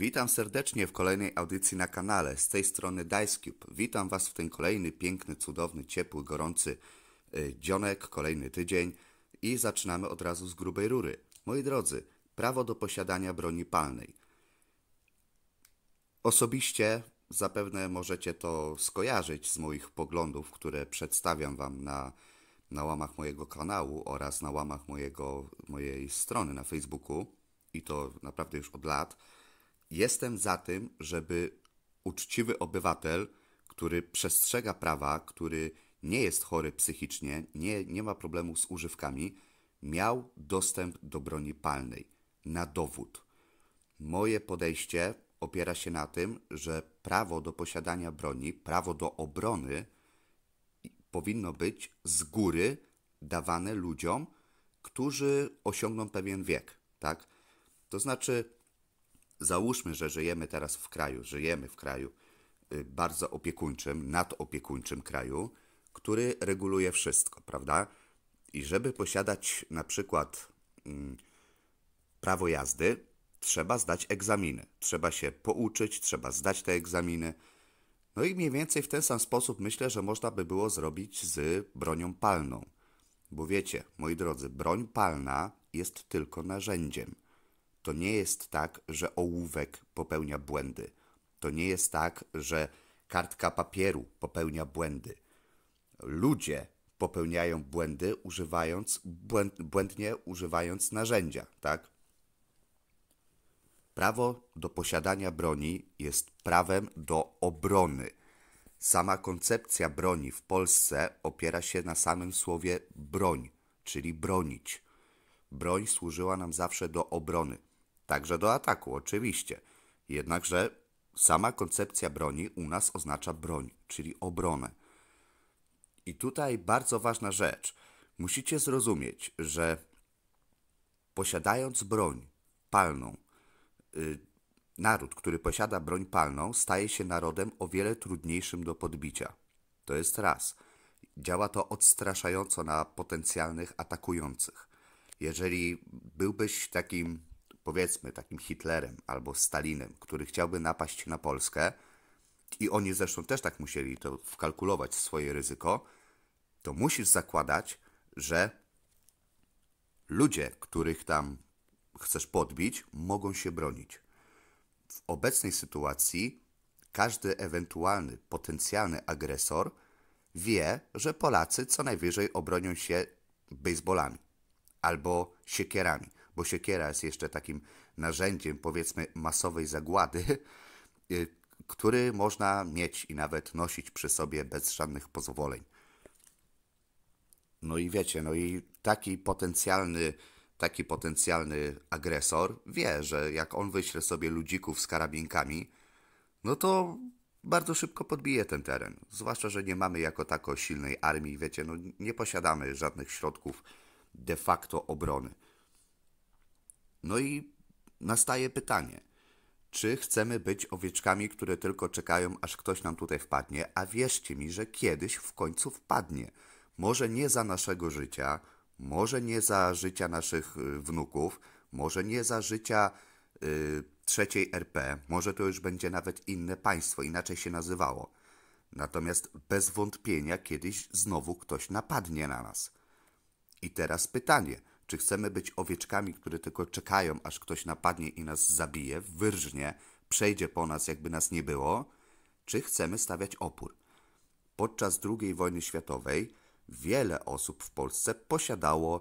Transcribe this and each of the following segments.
Witam serdecznie w kolejnej audycji na kanale. Z tej strony DiceCube. Witam Was w ten kolejny piękny, cudowny, ciepły, gorący y, dzionek, kolejny tydzień i zaczynamy od razu z grubej rury. Moi drodzy, prawo do posiadania broni palnej. Osobiście zapewne możecie to skojarzyć z moich poglądów, które przedstawiam Wam na, na łamach mojego kanału oraz na łamach mojego, mojej strony na Facebooku i to naprawdę już od lat. Jestem za tym, żeby uczciwy obywatel, który przestrzega prawa, który nie jest chory psychicznie, nie, nie ma problemu z używkami, miał dostęp do broni palnej na dowód. Moje podejście opiera się na tym, że prawo do posiadania broni, prawo do obrony powinno być z góry dawane ludziom, którzy osiągną pewien wiek, tak? To znaczy załóżmy, że żyjemy teraz w kraju, żyjemy w kraju y, bardzo opiekuńczym, nadopiekuńczym kraju, który reguluje wszystko, prawda? I żeby posiadać na przykład mm, prawo jazdy, trzeba zdać egzaminy. Trzeba się pouczyć, trzeba zdać te egzaminy. No i mniej więcej w ten sam sposób myślę, że można by było zrobić z bronią palną. Bo wiecie, moi drodzy, broń palna jest tylko narzędziem. To nie jest tak, że ołówek popełnia błędy. To nie jest tak, że kartka papieru popełnia błędy. Ludzie popełniają błędy używając błędnie używając narzędzia, tak? Prawo do posiadania broni jest prawem do obrony. Sama koncepcja broni w Polsce opiera się na samym słowie broń, czyli bronić. Broń służyła nam zawsze do obrony. Także do ataku, oczywiście. Jednakże sama koncepcja broni u nas oznacza broń, czyli obronę. I tutaj bardzo ważna rzecz. Musicie zrozumieć, że posiadając broń palną, yy, naród, który posiada broń palną, staje się narodem o wiele trudniejszym do podbicia. To jest raz. Działa to odstraszająco na potencjalnych atakujących. Jeżeli byłbyś takim powiedzmy takim Hitlerem albo Stalinem, który chciałby napaść na Polskę, i oni zresztą też tak musieli to wkalkulować swoje ryzyko, to musisz zakładać, że ludzie, których tam chcesz podbić, mogą się bronić. W obecnej sytuacji każdy ewentualny potencjalny agresor wie, że Polacy co najwyżej obronią się baseballami albo siekierami bo siekiera jest jeszcze takim narzędziem, powiedzmy, masowej zagłady, y, który można mieć i nawet nosić przy sobie bez żadnych pozwoleń. No i wiecie, no i taki potencjalny, taki potencjalny agresor wie, że jak on wyśle sobie ludzików z karabinkami, no to bardzo szybko podbije ten teren. Zwłaszcza, że nie mamy jako tako silnej armii, wiecie, no nie posiadamy żadnych środków de facto obrony. No i nastaje pytanie, czy chcemy być owieczkami, które tylko czekają, aż ktoś nam tutaj wpadnie, a wierzcie mi, że kiedyś w końcu wpadnie. Może nie za naszego życia, może nie za życia naszych y, wnuków, może nie za życia y, trzeciej RP, może to już będzie nawet inne państwo, inaczej się nazywało. Natomiast bez wątpienia kiedyś znowu ktoś napadnie na nas. I teraz pytanie – czy chcemy być owieczkami, które tylko czekają, aż ktoś napadnie i nas zabije, wyrżnie, przejdzie po nas, jakby nas nie było? Czy chcemy stawiać opór? Podczas II wojny światowej wiele osób w Polsce posiadało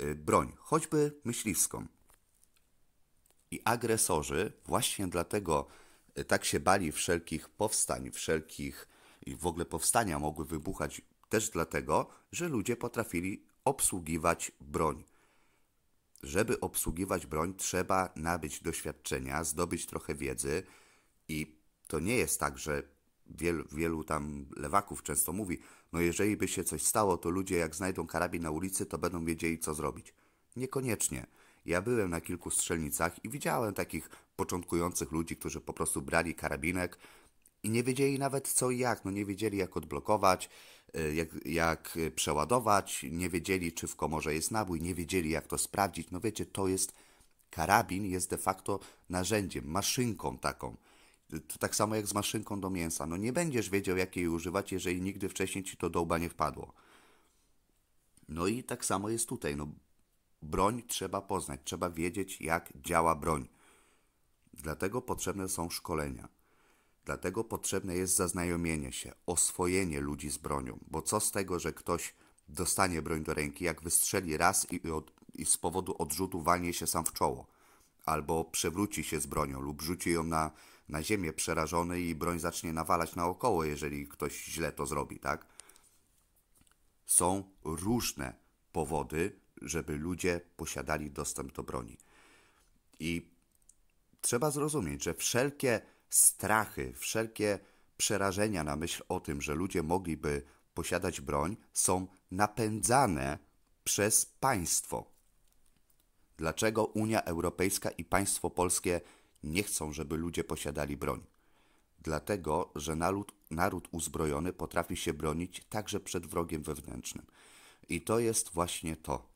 y, broń, choćby myśliwską. I agresorzy właśnie dlatego y, tak się bali wszelkich powstań, wszelkich i w ogóle powstania mogły wybuchać też dlatego, że ludzie potrafili obsługiwać broń żeby obsługiwać broń, trzeba nabyć doświadczenia, zdobyć trochę wiedzy i to nie jest tak, że wielu, wielu tam lewaków często mówi, no jeżeli by się coś stało, to ludzie jak znajdą karabin na ulicy, to będą wiedzieli co zrobić. Niekoniecznie. Ja byłem na kilku strzelnicach i widziałem takich początkujących ludzi, którzy po prostu brali karabinek, i nie wiedzieli nawet co i jak, no nie wiedzieli jak odblokować, e, jak, jak e, przeładować, nie wiedzieli czy w komorze jest nabój, nie wiedzieli jak to sprawdzić, no wiecie, to jest, karabin jest de facto narzędziem, maszynką taką, to tak samo jak z maszynką do mięsa, no nie będziesz wiedział jak jej używać, jeżeli nigdy wcześniej ci to do łba nie wpadło. No i tak samo jest tutaj, no broń trzeba poznać, trzeba wiedzieć jak działa broń. Dlatego potrzebne są szkolenia. Dlatego potrzebne jest zaznajomienie się, oswojenie ludzi z bronią, bo co z tego, że ktoś dostanie broń do ręki, jak wystrzeli raz i, od, i z powodu odrzutu walnie się sam w czoło, albo przewróci się z bronią lub rzuci ją na, na ziemię przerażony i broń zacznie nawalać naokoło, jeżeli ktoś źle to zrobi, tak? Są różne powody, żeby ludzie posiadali dostęp do broni. I trzeba zrozumieć, że wszelkie strachy, wszelkie przerażenia na myśl o tym, że ludzie mogliby posiadać broń, są napędzane przez państwo. Dlaczego Unia Europejska i państwo polskie nie chcą, żeby ludzie posiadali broń? Dlatego, że naród, naród uzbrojony potrafi się bronić także przed wrogiem wewnętrznym. I to jest właśnie to.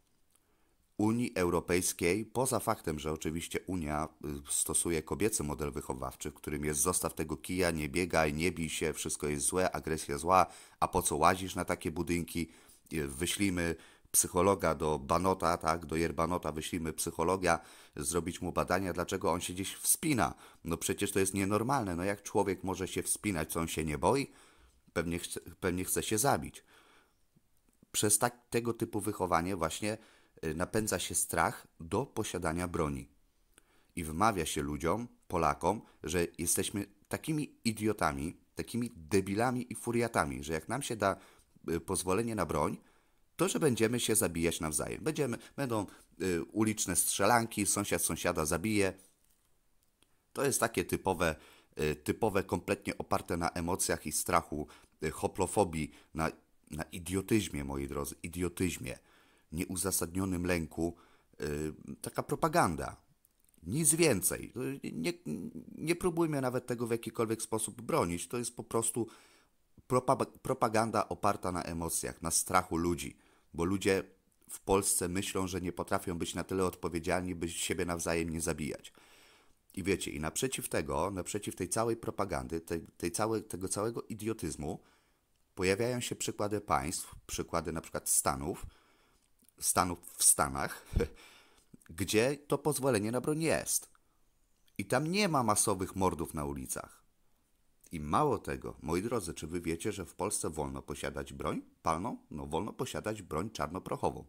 Unii Europejskiej, poza faktem, że oczywiście Unia y, stosuje kobiecy model wychowawczy, w którym jest zostaw tego kija, nie biegaj, nie bij się, wszystko jest złe, agresja zła, a po co łazisz na takie budynki, y, wyślimy psychologa do Banota, tak, do Jerbanota wyślimy psychologa, zrobić mu badania, dlaczego on się gdzieś wspina. No przecież to jest nienormalne, no jak człowiek może się wspinać, co on się nie boi? Pewnie chce, pewnie chce się zabić. Przez tak, tego typu wychowanie właśnie Y, napędza się strach do posiadania broni. I wmawia się ludziom, Polakom, że jesteśmy takimi idiotami, takimi debilami i furiatami, że jak nam się da y, pozwolenie na broń, to że będziemy się zabijać nawzajem. Będziemy, będą y, uliczne strzelanki, sąsiad sąsiada zabije. To jest takie typowe, typowe, kompletnie oparte na emocjach i strachu, hoplofobii, na, na idiotyzmie, moi drodzy, idiotyzmie nieuzasadnionym lęku y, taka propaganda. Nic więcej. Nie, nie próbujmy nawet tego w jakikolwiek sposób bronić. To jest po prostu propaganda oparta na emocjach, na strachu ludzi, bo ludzie w Polsce myślą, że nie potrafią być na tyle odpowiedzialni, by siebie nawzajem nie zabijać. I wiecie, i naprzeciw tego, naprzeciw tej całej propagandy, tej, tej całe, tego całego idiotyzmu, pojawiają się przykłady państw, przykłady na przykład Stanów, Stanów w Stanach, gdzie to pozwolenie na broń jest. I tam nie ma masowych mordów na ulicach. I mało tego, moi drodzy, czy wy wiecie, że w Polsce wolno posiadać broń palną? No, wolno posiadać broń czarnoprochową.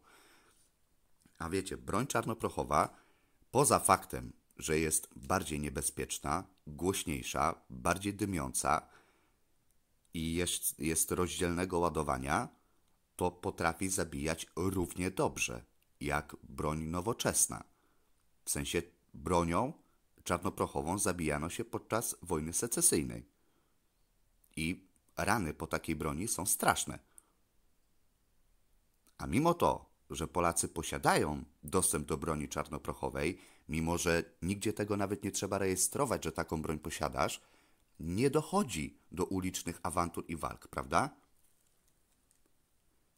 A wiecie, broń czarnoprochowa, poza faktem, że jest bardziej niebezpieczna, głośniejsza, bardziej dymiąca i jest, jest rozdzielnego ładowania, to potrafi zabijać równie dobrze jak broń nowoczesna. W sensie bronią czarnoprochową zabijano się podczas wojny secesyjnej. I rany po takiej broni są straszne. A mimo to, że Polacy posiadają dostęp do broni czarnoprochowej, mimo że nigdzie tego nawet nie trzeba rejestrować, że taką broń posiadasz, nie dochodzi do ulicznych awantur i walk, prawda?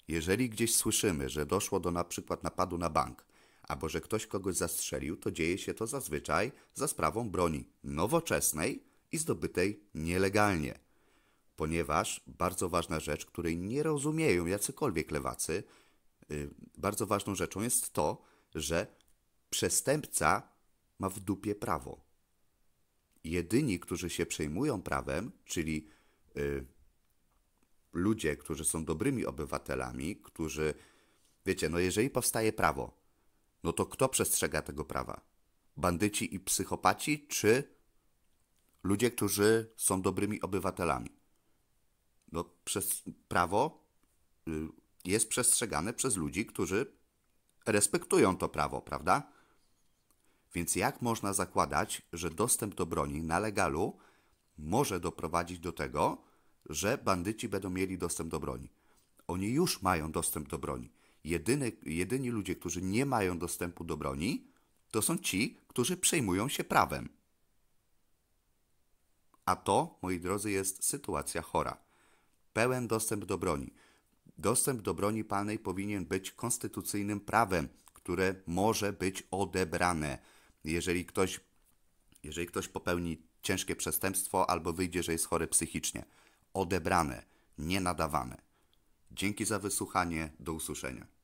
Jeżeli gdzieś słyszymy, że doszło do na przykład napadu na bank, albo że ktoś kogoś zastrzelił, to dzieje się to zazwyczaj za sprawą broni nowoczesnej i zdobytej nielegalnie. Ponieważ bardzo ważna rzecz, której nie rozumieją jacykolwiek lewacy, y, bardzo ważną rzeczą jest to, że przestępca ma w dupie prawo. Jedyni, którzy się przejmują prawem, czyli y, ludzie, którzy są dobrymi obywatelami, którzy, wiecie, no jeżeli powstaje prawo, no to kto przestrzega tego prawa? Bandyci i psychopaci, czy ludzie, którzy są dobrymi obywatelami? No, przez prawo y, jest przestrzegane przez ludzi, którzy respektują to prawo, prawda? Więc jak można zakładać, że dostęp do broni na legalu może doprowadzić do tego, że bandyci będą mieli dostęp do broni. Oni już mają dostęp do broni. Jedyny, jedyni ludzie, którzy nie mają dostępu do broni, to są ci, którzy przejmują się prawem. A to, moi drodzy, jest sytuacja chora. Pełen dostęp do broni. Dostęp do broni palnej powinien być konstytucyjnym prawem, które może być odebrane. Jeżeli ktoś, jeżeli ktoś popełni ciężkie przestępstwo albo wyjdzie, że jest chory psychicznie odebrane, nie nadawane. Dzięki za wysłuchanie, do usłyszenia.